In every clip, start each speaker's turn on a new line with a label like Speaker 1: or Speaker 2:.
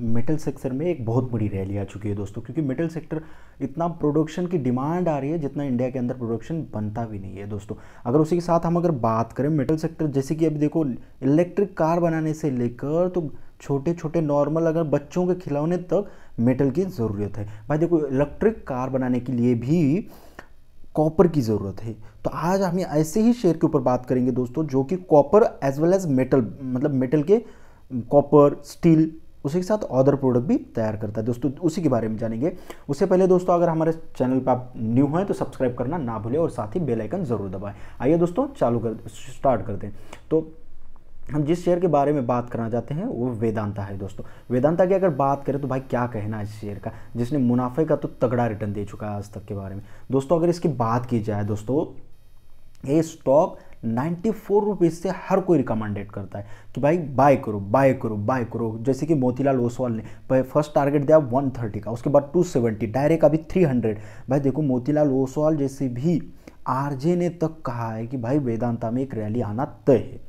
Speaker 1: metal sector में एक बहुत बड़ी रैली आ चुकी है दोस्तों क्योंकि मेटल सेक्टर इतना प्रोडक्शन की डिमांड आ रही है जितना इंडिया के अंदर प्रोडक्शन बनता भी नहीं है दोस्तों अगर उसी के साथ हम अगर बात करें मेटल सेक्टर जैसे कि अभी देखो इलेक्ट्रिक कार बनाने से लेकर तो छोटे छोटे नॉर्मल अगर बच्चों के खिलौने तक मेटल की ज़रूरत है भाई देखो इलेक्ट्रिक कार बनाने के लिए भी कॉपर की ज़रूरत है तो आज हम ऐसे ही शेयर के ऊपर बात करेंगे दोस्तों जो कि copper as well as metal मतलब मेटल के कॉपर स्टील उसी के साथ अदर प्रोडक्ट भी तैयार करता है दोस्तों उसी के बारे में जानेंगे उससे पहले दोस्तों अगर हमारे चैनल पर आप न्यू हैं तो सब्सक्राइब करना ना भूलें और साथ ही बेलाइकन ज़रूर दबाएँ आइए दोस्तों चालू कर स्टार्ट कर दें तो हम जिस शेयर के बारे में बात करना चाहते हैं वो वेदांता है दोस्तों वेदांता की अगर बात करें तो भाई क्या कहना है इस शेयर का जिसने मुनाफे का तो तगड़ा रिटर्न दे चुका है आज तक के बारे में दोस्तों अगर इसकी बात की जाए दोस्तों ये स्टॉक नाइन्टी फोर रुपीज़ से हर कोई रिकमेंडेड करता है कि भाई बाय करो बाय करो बाय करो जैसे कि मोतीलाल ओसवाल ने फर्स्ट टारगेट दिया वन थर्टी का उसके बाद टू सेवेंटी डायरेक्ट अभी थ्री हंड्रेड भाई देखो मोतीलाल ओसवाल जैसे भी आरजे ने तक कहा है कि भाई वेदांता में एक रैली आना तय है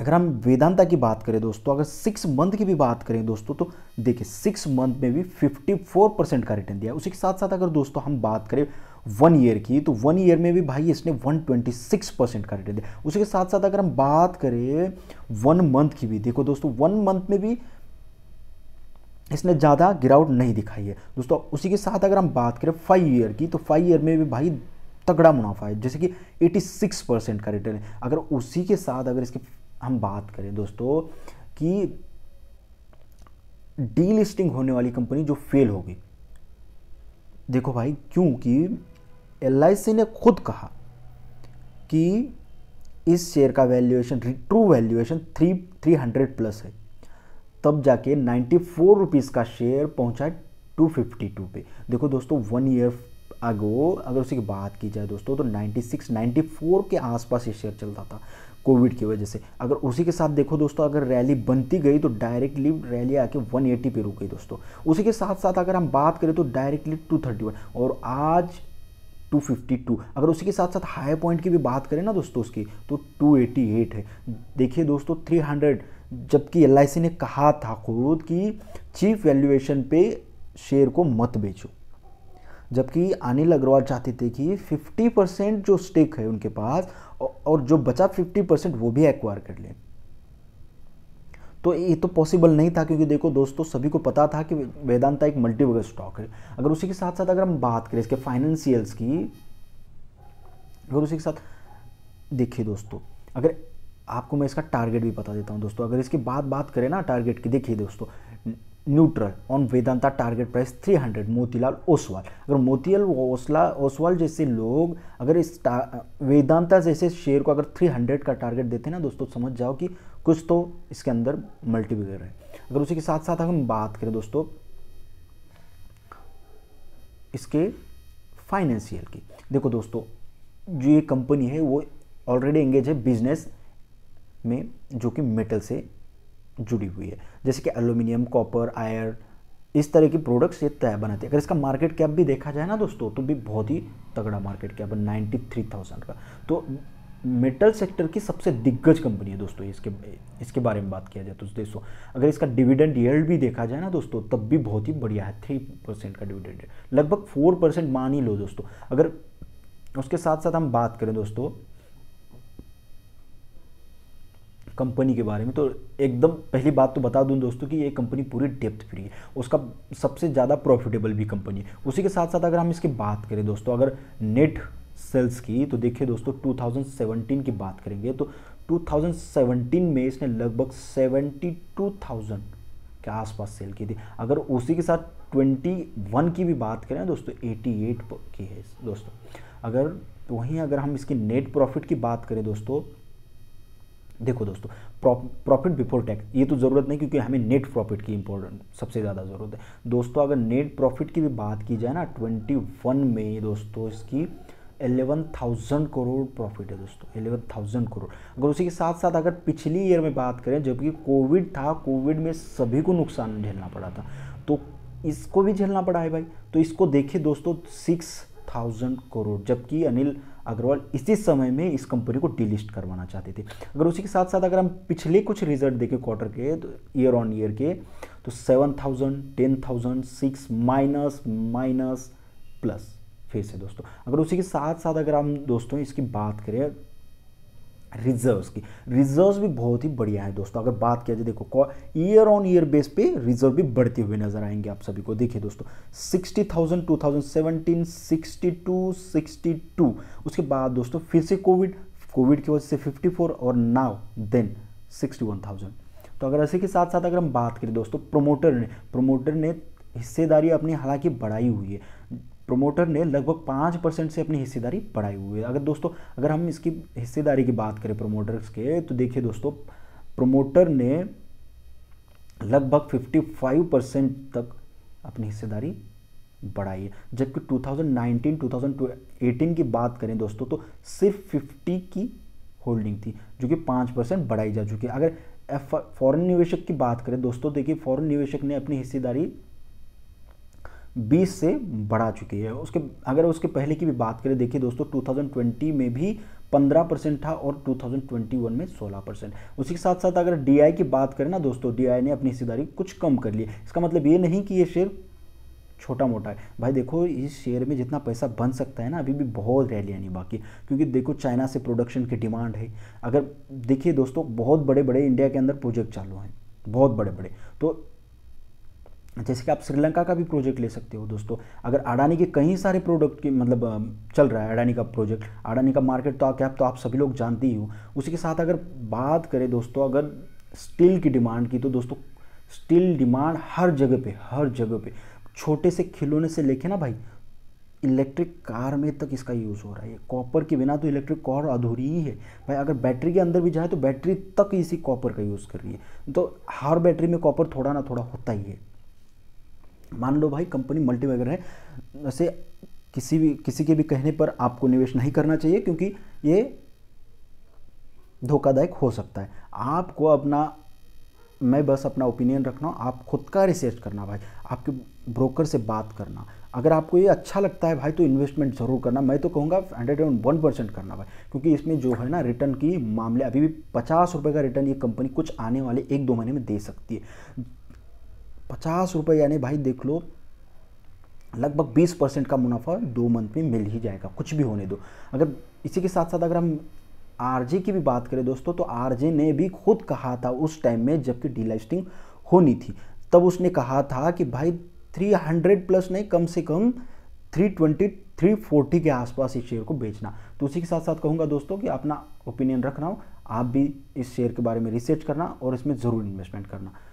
Speaker 1: अगर हम वेदांता की बात करें दोस्तों अगर सिक्स मंथ की भी बात करें दोस्तों तो देखिए सिक्स मंथ में भी 54 परसेंट का रिटर्न दिया उसी के साथ साथ अगर दोस्तों हम बात करें वन ईयर की तो वन ईयर में भी भाई इसने 126 परसेंट का रिटर्न दिया उसके साथ साथ अगर हम बात करें वन मंथ की भी देखो दोस्तों वन मंथ में भी इसने ज़्यादा गिरावट नहीं दिखाई है दोस्तों उसी के साथ अगर हम बात करें फाइव ईयर की तो फाइव ईयर में भी भाई तगड़ा मुनाफा है जैसे कि 86 परसेंट का रिटर्न है अगर उसी के साथ अगर इसके हम बात करें दोस्तों कि डीलिस्टिंग होने वाली कंपनी जो फेल होगी देखो भाई क्योंकि एल ने खुद कहा कि इस शेयर का valuation true valuation three three hundred plus है तब जाके नाइन्टी फोर रुपीज़ का शेयर पहुंचा है टू फिफ्टी टू पे देखो दोस्तों वन ईयर अगो अगर उसी की बात की जाए दोस्तों तो 96, 94 के आसपास ये शेयर चलता था कोविड की वजह से अगर उसी के साथ देखो दोस्तों अगर रैली बनती गई तो डायरेक्टली रैली आके 180 पे रुक गई दोस्तों उसी के साथ साथ अगर हम बात करें तो डायरेक्टली 231 और आज 252 अगर उसी के साथ साथ हाई पॉइंट की भी बात करें ना दोस्तों उसकी तो 288 है देखिए दोस्तों 300 जबकि एल ने कहा था खुद कि चीफ वैल्यूएशन पे शेयर को मत बेचो जबकि अनिल अग्रवाल चाहते थे कि 50 परसेंट जो स्टेक है उनके पास और जो बचा 50 परसेंट वो भी एक्वायर कर लें तो ये तो पॉसिबल नहीं था क्योंकि देखो दोस्तों सभी को पता था कि वेदांता एक मल्टीवर्ग स्टॉक है अगर उसी के साथ साथ अगर हम बात करें इसके फाइनेंशियल्स की अगर उसी के साथ देखिए दोस्तों अगर आपको मैं इसका टारगेट भी बता देता हूँ दोस्तों अगर इसकी बात बात करें ना टारगेट की देखिए दोस्तों neutral on Vedanta target price 300 Motilal Oswal अगर मोतीलाल ओसला ओसवाल जैसे लोग अगर इस वेदांता जैसे शेयर को अगर 300 का टारगेट देते हैं ना दोस्तों समझ जाओ कि कुछ तो इसके अंदर मल्टीप्लेयर है अगर उसी के साथ साथ हम बात करें दोस्तों इसके फाइनेंशियल की देखो दोस्तों जो ये कंपनी है वो ऑलरेडी एंगेज है बिजनेस में जो कि मेटल से जुड़ी हुई है जैसे कि एल्यूमिनियम कॉपर आयर इस तरह की प्रोडक्ट्स ये तय बनाती है अगर इसका मार्केट कैप भी देखा जाए ना दोस्तों तो भी बहुत ही तगड़ा मार्केट कैप है नाइन्टी थ्री थाउजेंड का तो मेटल सेक्टर की सबसे दिग्गज कंपनी है दोस्तों इसके इसके बारे में बात किया जाए तो दोस्तों अगर इसका डिविडेंड ईयर भी देखा जाए ना दोस्तों तब भी बहुत ही बढ़िया है थ्री परसेंट का डिविडेंड लगभग फोर परसेंट मान ही लो दोस्तों अगर उसके साथ साथ हम बात करें दोस्तों कंपनी के बारे में तो एकदम पहली बात तो बता दूं दोस्तों कि ये कंपनी पूरी डेप्थ फ्री है उसका सबसे ज़्यादा प्रॉफिटेबल भी कंपनी है उसी के साथ साथ अगर हम इसकी बात करें दोस्तों अगर नेट सेल्स की तो देखिए दोस्तों 2017 की बात करेंगे तो 2017 में इसने लगभग 72,000 के आसपास सेल की थी अगर उसी के साथ 21 की भी बात करें दोस्तों 88 की है दोस्तों अगर वहीं अगर हम इसकी नेट प्रॉफिट की बात करें दोस्तों देखो दोस्तों प्रॉफिट बिफोर टैक्स ये तो ज़रूरत नहीं क्योंकि हमें नेट प्रॉफिट की इंपॉर्टेंट सबसे ज़्यादा ज़रूरत है दोस्तों अगर नेट प्रॉफिट की भी बात की जाए ना 21 में दोस्तों इसकी एलेवन थाउजेंड करोड़ प्रॉफिट है दोस्तों एलेवन थाउजेंड करोड़ अगर उसी के साथ साथ अगर पिछली ईयर में बात करें जबकि कोविड था कोविड में सभी को नुकसान झेलना पड़ा था तो इसको भी झेलना पड़ा है भाई तो इसको देखिए दोस्तों सिक्स थाउजेंड करोड़ जबकि अनिल अग्रवाल इसी समय में इस कंपनी को डिलिस्ट करवाना चाहते थे अगर उसी के साथ साथ अगर हम पिछले कुछ रिजल्ट देखें क्वार्टर के तो ईयर ऑन ईयर के तो seven thousand ten thousand six minus minus plus फेस है दोस्तों अगर उसी के साथ साथ अगर हम दोस्तों इसकी बात करें रिजर्व्स की रिजर्व्स भी बहुत ही बढ़िया है दोस्तों अगर बात किया जाए देखो ईयर ऑन ईयर बेस पे रिजर्व भी बढ़ते हुए नजर आएंगे आप सभी को देखिए दोस्तों 60,000 2017 62 62 उसके बाद दोस्तों फिर से कोविड कोविड की वजह से 54 और नाउ देन 61,000 तो अगर ऐसे के साथ साथ अगर हम बात करें दोस्तों प्रोमोटर ने प्रोमोटर ने हिस्सेदारी अपनी हालांकि बढ़ाई हुई है प्रोमोटर ने लगभग पाँच परसेंट से अपनी हिस्सेदारी बढ़ाई हुई है अगर दोस्तों अगर हम इसकी हिस्सेदारी की बात करें प्रोमोटर्स के तो देखिए दोस्तों प्रोमोटर ने लगभग 55 परसेंट तक अपनी हिस्सेदारी बढ़ाई है जबकि 2019 2018 की बात करें दोस्तों तो सिर्फ 50 की होल्डिंग थी जो कि पाँच परसेंट बढ़ाई जा चुकी है अगर फॉरेन निवेशक की बात करें दोस्तों देखिए फॉरेन निवेशक ने अपनी हिस्सेदारी 20 से बढ़ा चुकी है उसके अगर उसके पहले की भी बात करें देखिए दोस्तों 2020 में भी 15 परसेंट था और 2021 में 16 परसेंट उसी के साथ साथ अगर डीआई की बात करें ना दोस्तों डीआई ने अपनी हिस्सेदारी कुछ कम कर ली इसका मतलब ये नहीं कि ये शेयर छोटा मोटा है भाई देखो इस शेयर में जितना पैसा बन सकता है ना अभी भी बहुत रैली नहीं बाकी क्योंकि देखो चाइना से प्रोडक्शन की डिमांड है अगर देखिए दोस्तों बहुत बड़े बड़े इंडिया के अंदर प्रोजेक्ट चालू हैं बहुत बड़े बड़े तो जैसे कि आप श्रीलंका का भी प्रोजेक्ट ले सकते हो दोस्तों अगर अडानी के कई सारे प्रोडक्ट के मतलब चल रहा है अडानी का प्रोजेक्ट अडानी का मार्केट तो आप तो आप सभी लोग जानते ही हो उसी के साथ अगर बात करें दोस्तों अगर स्टील की डिमांड की तो दोस्तों स्टील डिमांड हर जगह पे हर जगह पे छोटे से खिलौने से लेके ना भाई इलेक्ट्रिक कार में तक इसका यूज़ हो रहा है कॉपर के बिना तो इलेक्ट्रिक कार अधूरी ही है भाई अगर बैटरी के अंदर भी जाए तो बैटरी तक इसी कॉपर का यूज़ कर रही है तो हर बैटरी में कॉपर थोड़ा ना थोड़ा होता ही है मान लो भाई कंपनी मल्टी वगैरह ऐसे किसी भी किसी के भी कहने पर आपको निवेश नहीं करना चाहिए क्योंकि ये धोखादायक हो सकता है आपको अपना मैं बस अपना ओपिनियन रखना आप खुद का रिसर्च करना भाई आपके ब्रोकर से बात करना अगर आपको ये अच्छा लगता है भाई तो इन्वेस्टमेंट ज़रूर करना मैं तो कहूँगा हंड्रेड एंड वन परसेंट करना भाई क्योंकि इसमें जो है ना रिटर्न की मामले अभी भी पचास रुपये का रिटर्न ये कंपनी कुछ आने वाले एक दो महीने में दे सकती है पचास रुपये यानी भाई देख लो लगभग 20 परसेंट का मुनाफा दो मंथ में मिल ही जाएगा कुछ भी होने दो अगर इसी के साथ साथ अगर हम आरजे की भी बात करें दोस्तों तो आरजे ने भी खुद कहा था उस टाइम में जबकि डीलाइस्टिंग होनी थी तब उसने कहा था कि भाई 300 प्लस नहीं कम से कम 320 340 के आसपास इस शेयर को बेचना तो उसी के साथ साथ कहूँगा दोस्तों कि अपना ओपिनियन रखना हो आप भी इस शेयर के बारे में रिसर्च करना और इसमें ज़रूर इन्वेस्टमेंट करना